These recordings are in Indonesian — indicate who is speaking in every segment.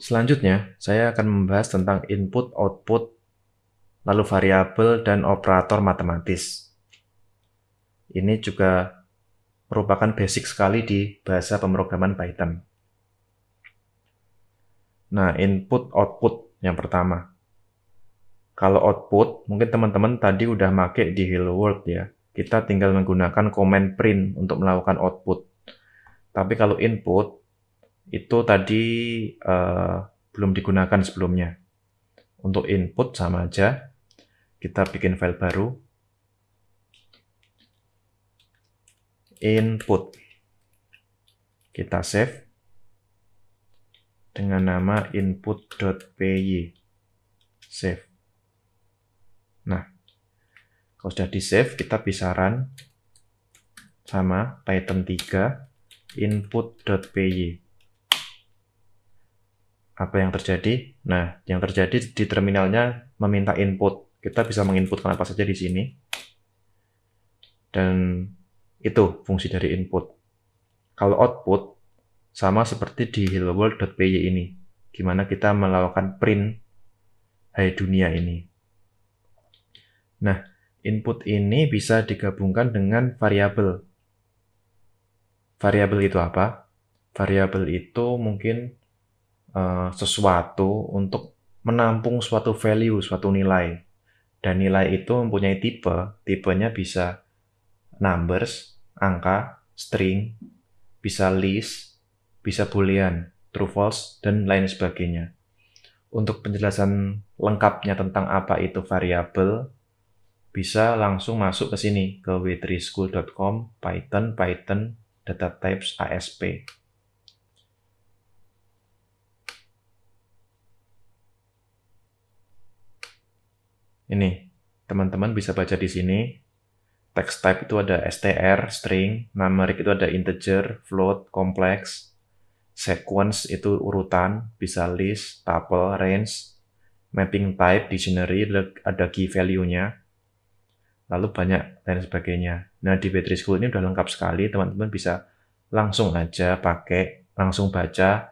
Speaker 1: Selanjutnya, saya akan membahas tentang input, output, lalu variabel dan operator matematis. Ini juga merupakan basic sekali di bahasa pemrograman Python. Nah, input output yang pertama. Kalau output, mungkin teman-teman tadi udah make di Hello World ya. Kita tinggal menggunakan command print untuk melakukan output. Tapi kalau input, itu tadi uh, belum digunakan sebelumnya. Untuk input sama aja, kita bikin file baru. Input. Kita save dengan nama input.py. Save. Nah, kalau sudah di-save, kita bisa run sama Python 3 input.py apa yang terjadi? Nah, yang terjadi di terminalnya meminta input. Kita bisa menginputkan apa saja di sini. Dan itu fungsi dari input. Kalau output, sama seperti di helloworld.py ini. Gimana kita melakukan print hai dunia ini. Nah, input ini bisa digabungkan dengan variabel. Variabel itu apa? Variabel itu mungkin uh, sesuatu untuk menampung suatu value, suatu nilai. Dan nilai itu mempunyai tipe, tipenya bisa numbers, angka, string, bisa list, bisa boolean, true false, dan lain sebagainya. Untuk penjelasan lengkapnya tentang apa itu variabel, bisa langsung masuk ke sini ke w3school.com python python data types asp. ini teman-teman bisa baca di sini text type itu ada str string numeric itu ada integer float complex sequence itu urutan bisa list tuple range mapping type dictionary ada key value-nya lalu banyak dan sebagainya nah di battery school ini udah lengkap sekali teman-teman bisa langsung aja pakai langsung baca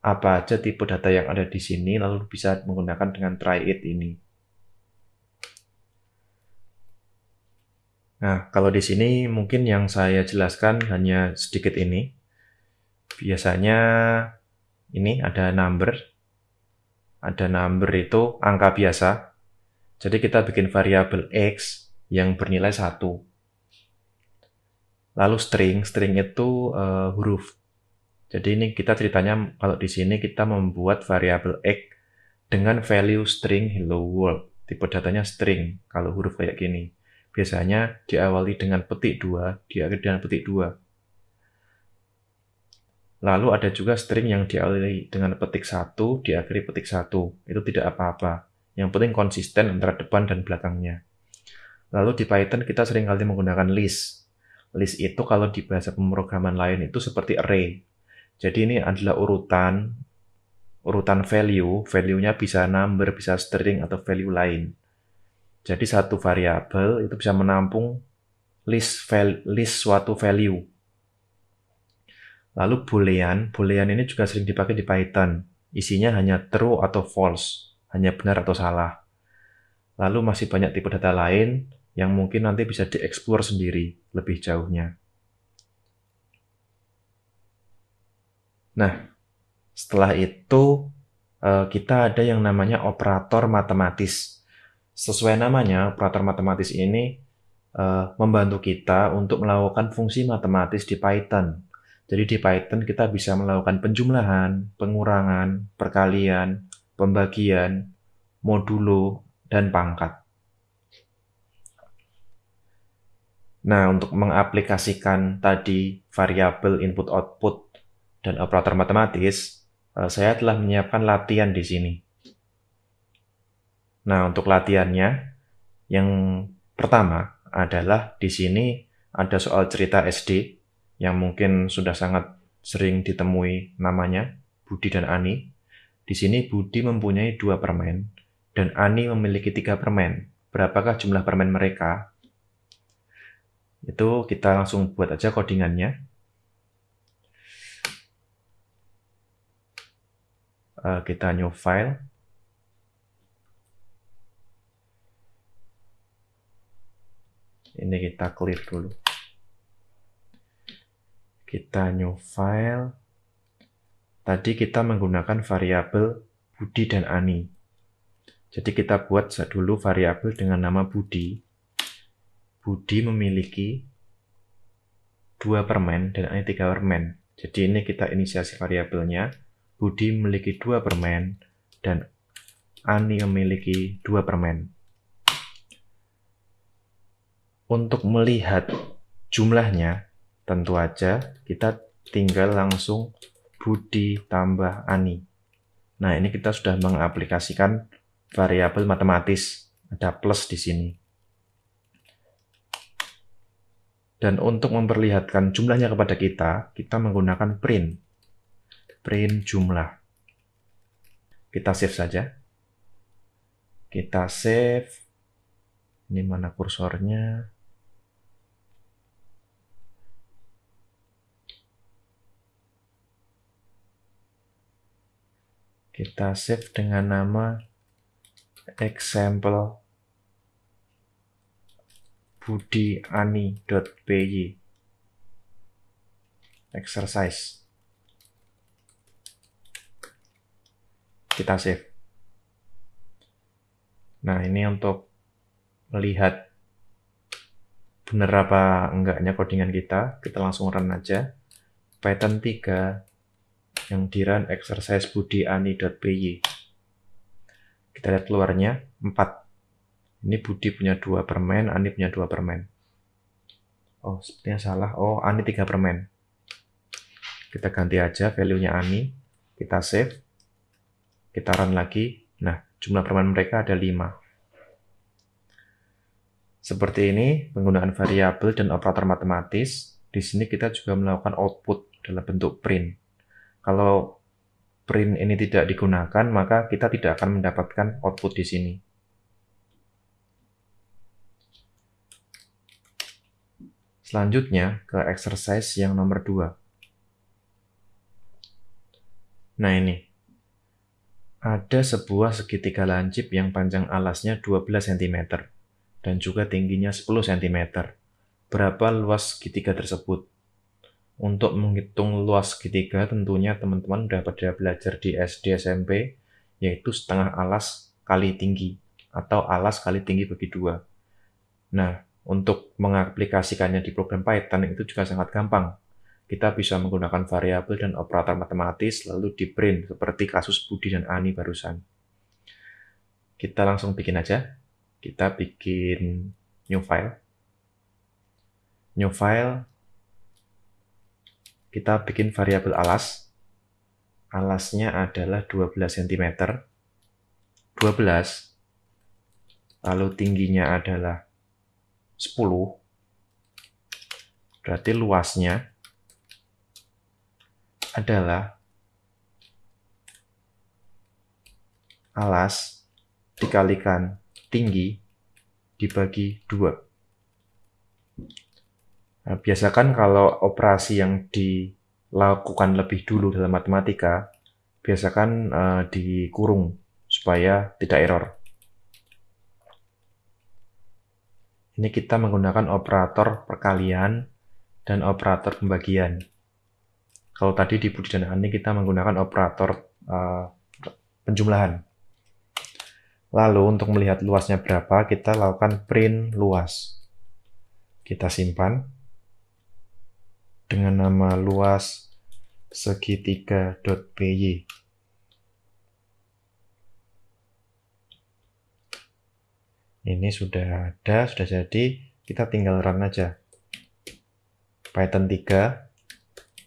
Speaker 1: apa aja tipe data yang ada di sini lalu bisa menggunakan dengan try it ini Nah, kalau di sini mungkin yang saya jelaskan hanya sedikit ini. Biasanya ini ada number. Ada number itu angka biasa. Jadi kita bikin variabel x yang bernilai 1. Lalu string, string itu uh, huruf. Jadi ini kita ceritanya kalau di sini kita membuat variabel x dengan value string hello world. Tipe datanya string kalau huruf kayak gini biasanya diawali dengan petik dua, diakhiri dengan petik dua. Lalu ada juga string yang diawali dengan petik satu, diakhiri petik satu. Itu tidak apa-apa. Yang penting konsisten antara depan dan belakangnya. Lalu di Python kita sering kali menggunakan list. List itu kalau di bahasa pemrograman lain itu seperti array. Jadi ini adalah urutan urutan value, value-nya bisa number, bisa string atau value lain. Jadi satu variabel itu bisa menampung list val, list suatu value. Lalu boolean, boolean ini juga sering dipakai di Python. Isinya hanya true atau false, hanya benar atau salah. Lalu masih banyak tipe data lain yang mungkin nanti bisa dieksplor sendiri lebih jauhnya. Nah, setelah itu eh, kita ada yang namanya operator matematis. Sesuai namanya, operator matematis ini uh, membantu kita untuk melakukan fungsi matematis di Python. Jadi di Python kita bisa melakukan penjumlahan, pengurangan, perkalian, pembagian, modulo, dan pangkat. Nah, untuk mengaplikasikan tadi variabel input output dan operator matematis, eh, saya telah menyiapkan latihan di sini. Nah, untuk latihannya, yang pertama adalah di sini ada soal cerita SD yang mungkin sudah sangat sering ditemui namanya Budi dan Ani. Di sini Budi mempunyai dua permen dan Ani memiliki tiga permen. Berapakah jumlah permen mereka? Itu kita langsung buat aja codingannya. Eh, kita new file ini kita clear dulu kita new file tadi kita menggunakan variabel Budi dan Ani jadi kita buat dulu variabel dengan nama Budi Budi memiliki dua permen dan Ani tiga permen jadi ini kita inisiasi variabelnya Budi memiliki dua permen dan Ani memiliki dua permen untuk melihat jumlahnya, tentu aja kita tinggal langsung Budi tambah Ani. Nah, ini kita sudah mengaplikasikan variabel matematis. Ada plus di sini. Dan untuk memperlihatkan jumlahnya kepada kita, kita menggunakan print. Print jumlah. Kita save saja. Kita save. Ini mana kursornya? Kita save dengan nama example budiani.py exercise kita save nah ini untuk melihat benar apa enggaknya codingan kita kita langsung run aja Python 3 yang di run exercise budiani.py. Kita lihat keluarnya 4. Ini Budi punya dua permen, Ani punya dua permen. Oh, sepertinya salah. Oh, Ani tiga permen. Kita ganti aja value-nya Ani. Kita save. Kita run lagi. Nah, jumlah permen mereka ada 5. Seperti ini penggunaan variabel dan operator matematis. Di sini kita juga melakukan output dalam bentuk print. Kalau print ini tidak digunakan, maka kita tidak akan mendapatkan output di sini. Selanjutnya ke exercise yang nomor 2. Nah ini. Ada sebuah segitiga lancip yang panjang alasnya 12 cm dan juga tingginya 10 cm. Berapa luas segitiga tersebut? Untuk menghitung luas segitiga tentunya teman-teman sudah pada belajar di SD SMP yaitu setengah alas kali tinggi atau alas kali tinggi bagi dua. Nah, untuk mengaplikasikannya di program Python itu juga sangat gampang. Kita bisa menggunakan variabel dan operator matematis lalu di print seperti kasus Budi dan Ani barusan. Kita langsung bikin aja. Kita bikin new file. New file, kita bikin variabel alas. Alasnya adalah 12 cm. 12 lalu tingginya adalah 10. Berarti luasnya adalah alas dikalikan tinggi dibagi 2. Nah, eh, biasakan kalau operasi yang dilakukan lebih dulu dalam matematika, biasakan uh, eh, dikurung supaya tidak error. Ini kita menggunakan operator perkalian dan operator pembagian. Kalau tadi di budi dan ani kita menggunakan operator uh, penjumlahan. Lalu untuk melihat luasnya berapa, kita lakukan print luas. Kita simpan dengan nama luas segitiga.py. Ini sudah ada, sudah jadi. Kita tinggal run aja. Python 3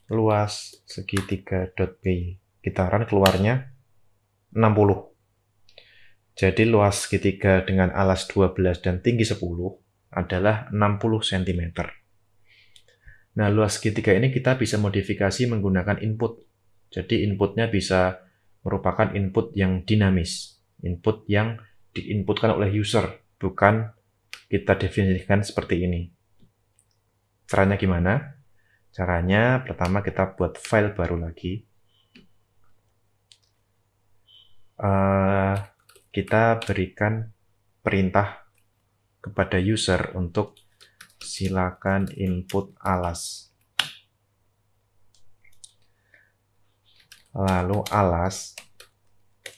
Speaker 1: luas segitiga.py. Kita run keluarnya 60. Jadi luas segitiga dengan alas 12 dan tinggi 10 adalah 60 cm. Nah, luas segitiga ini kita bisa modifikasi menggunakan input. Jadi inputnya bisa merupakan input yang dinamis, input yang diinputkan oleh user, bukan kita definisikan seperti ini. Caranya gimana? Caranya pertama kita buat file baru lagi. Uh, kita berikan perintah kepada user untuk silakan input alas. Lalu alas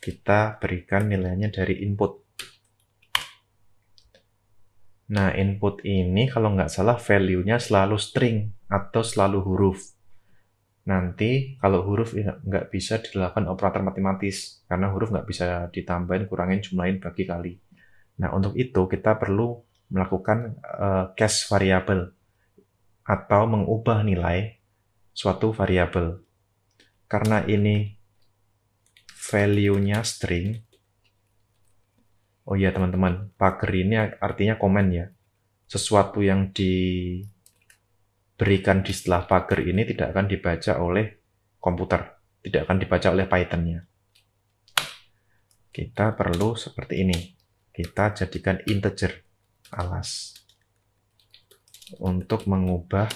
Speaker 1: kita berikan nilainya dari input. Nah, input ini kalau nggak salah value-nya selalu string atau selalu huruf. Nanti kalau huruf ya nggak bisa dilakukan operator matematis, karena huruf nggak bisa ditambahin, kurangin, jumlahin, bagi, kali. Nah, untuk itu kita perlu melakukan uh, eh, cash variable atau mengubah nilai suatu variabel. Karena ini value-nya string. Oh iya teman-teman, pagar ini artinya komen ya. Sesuatu yang diberikan di setelah pagar ini tidak akan dibaca oleh komputer. Tidak akan dibaca oleh Python-nya. Kita perlu seperti ini. Kita jadikan integer alas untuk mengubah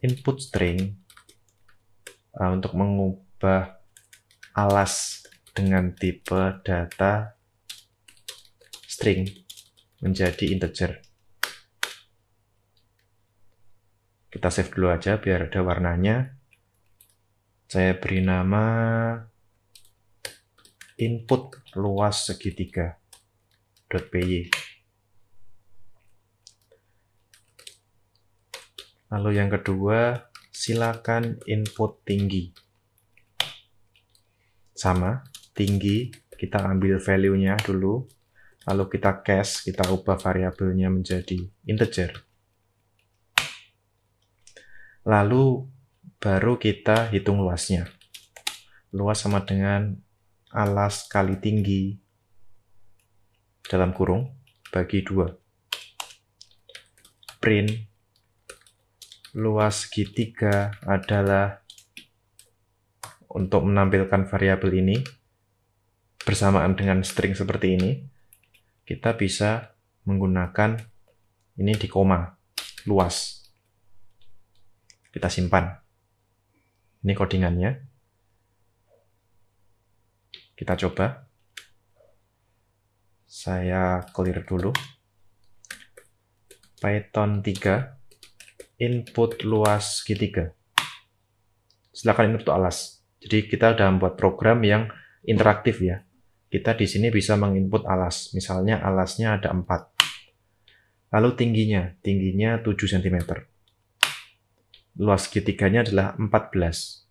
Speaker 1: input string uh, untuk mengubah alas dengan tipe data string menjadi integer. Kita save dulu aja biar ada warnanya. Saya beri nama input luas segitiga .py. Lalu yang kedua, silakan input tinggi. Sama, tinggi kita ambil value-nya dulu, lalu kita cache, kita ubah variabelnya menjadi integer. Lalu baru kita hitung luasnya. Luas sama dengan alas kali tinggi dalam kurung bagi dua. Print luas segitiga adalah untuk menampilkan variabel ini bersamaan dengan string seperti ini, kita bisa menggunakan ini di koma luas. Kita simpan. Ini codingannya. Kita coba. Saya clear dulu. Python 3 input luas G3. Silahkan input alas. Jadi kita sudah membuat program yang interaktif ya. Kita di sini bisa menginput alas. Misalnya alasnya ada 4. Lalu tingginya, tingginya 7 cm. Luas G3-nya adalah 14.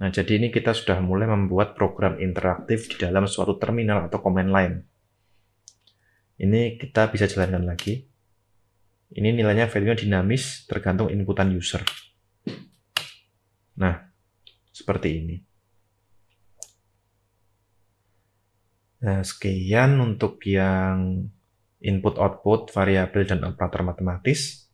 Speaker 1: Nah, jadi ini kita sudah mulai membuat program interaktif di dalam suatu terminal atau command line. Ini kita bisa jalankan lagi. Ini nilainya value-nya dinamis tergantung inputan user. Nah, seperti ini. Nah, sekian untuk yang input output variabel dan operator matematis.